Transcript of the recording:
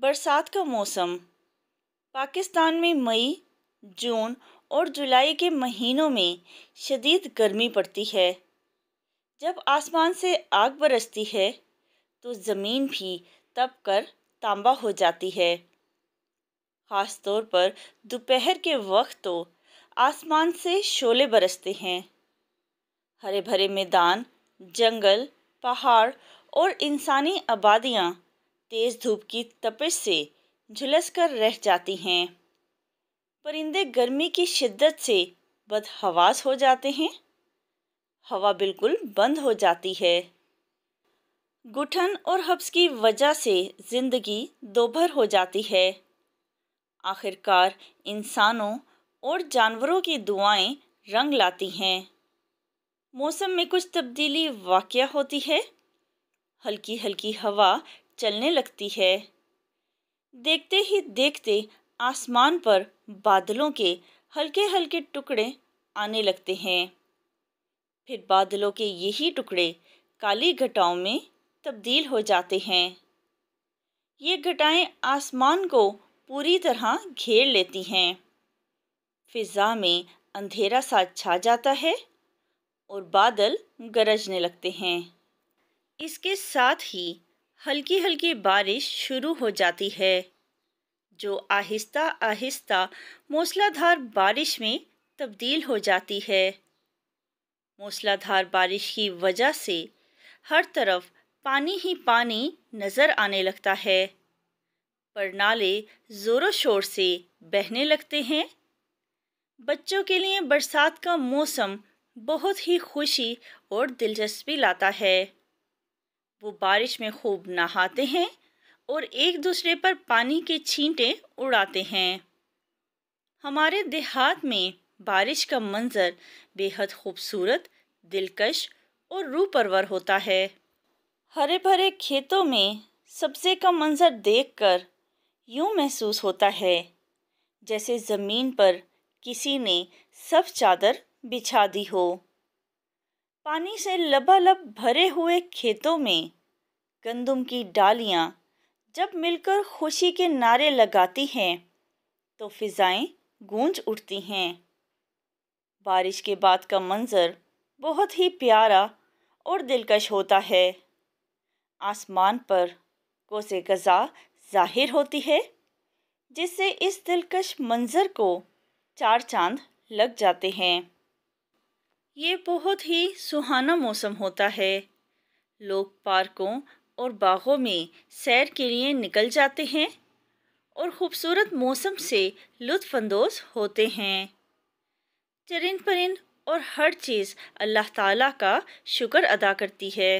बरसात का मौसम पाकिस्तान में मई जून और जुलाई के महीनों में शदीद गर्मी पड़ती है जब आसमान से आग बरसती है तो ज़मीन भी तप कर तांबा हो जाती है ख़ास तौर पर दोपहर के वक्त तो आसमान से शोले बरसते हैं हरे भरे मैदान जंगल पहाड़ और इंसानी आबादियाँ तेज़ धूप की तपिश से झुलस कर रह जाती हैं परिंदे गर्मी की शिद्दत से बदहवास हो जाते हैं हवा बिल्कुल बंद हो जाती है गुठन और हब्स की वजह से ज़िंदगी दोभर हो जाती है आखिरकार इंसानों और जानवरों की दुआएं रंग लाती हैं मौसम में कुछ तब्दीली वाक़ होती है हल्की हल्की हवा चलने लगती है देखते ही देखते आसमान पर बादलों के हल्के हल्के टुकड़े आने लगते हैं फिर बादलों के यही टुकड़े काली घटाओं में तब्दील हो जाते हैं ये घटाएं आसमान को पूरी तरह घेर लेती हैं फिज़ा में अंधेरा सा छा जाता है और बादल गरजने लगते हैं इसके साथ ही हल्की हल्की बारिश शुरू हो जाती है जो आहिस्ता आहिस्ता मौसलाधार बारिश में तब्दील हो जाती है मौसलाधार बारिश की वजह से हर तरफ पानी ही पानी नज़र आने लगता है पर नाले ज़ोरों शोर से बहने लगते हैं बच्चों के लिए बरसात का मौसम बहुत ही खुशी और दिलचस्पी लाता है वो बारिश में खूब नहाते हैं और एक दूसरे पर पानी के छींटे उड़ाते हैं हमारे देहात में बारिश का मंज़र बेहद खूबसूरत दिलकश और रूपरवर होता है हरे भरे खेतों में सब्ज़े का मंज़र देखकर यूं महसूस होता है जैसे ज़मीन पर किसी ने सब चादर बिछा दी हो पानी से लबालब भरे हुए खेतों में गंदम की डालियाँ जब मिलकर खुशी के नारे लगाती हैं तो फिज़ाएं गूंज उठती हैं बारिश के बाद का मंज़र बहुत ही प्यारा और दिलकश होता है आसमान पर कोसे गज़ा ज़ाहिर होती है जिससे इस दिलकश मंज़र को चार चांद लग जाते हैं ये बहुत ही सुहाना मौसम होता है लोग पार्कों और बागों में सैर के लिए निकल जाते हैं और ख़ूबसूरत मौसम से लुत्फानंदोज होते हैं चरिंद परिंद और हर चीज़ अल्लाह ताला का शुक्र अदा करती है